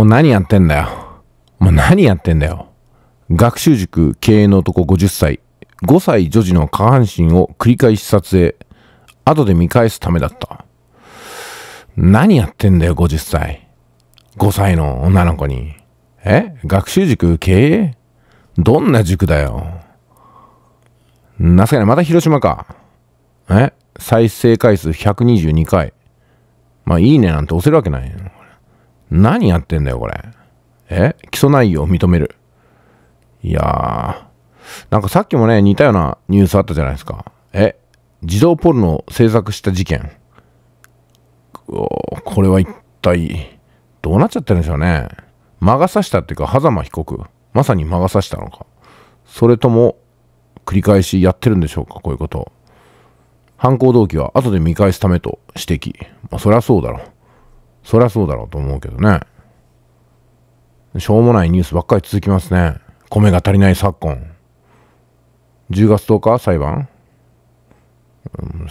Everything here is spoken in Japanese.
もう何やってんだよ。もう何やってんだよ。学習塾経営の男50歳。5歳女児の下半身を繰り返し撮影。後で見返すためだった。何やってんだよ、50歳。5歳の女の子に。え学習塾経営どんな塾だよ。なすかね、また広島か。え再生回数122回。まあ、いいねなんて押せるわけない。何やってんだよ、これ。え起訴内容を認める。いやー、なんかさっきもね、似たようなニュースあったじゃないですか。え児童ポルノを制作した事件。これは一体、どうなっちゃってるんでしょうね。魔が差したっていうか、狭間被告。まさに魔が差したのか。それとも、繰り返しやってるんでしょうか、こういうことを。犯行動機は後で見返すためと指摘。まあ、そりゃそうだろう。そりゃそうだろうと思うけどね。しょうもないニュースばっかり続きますね。米が足りない昨今。10月10日裁判、うん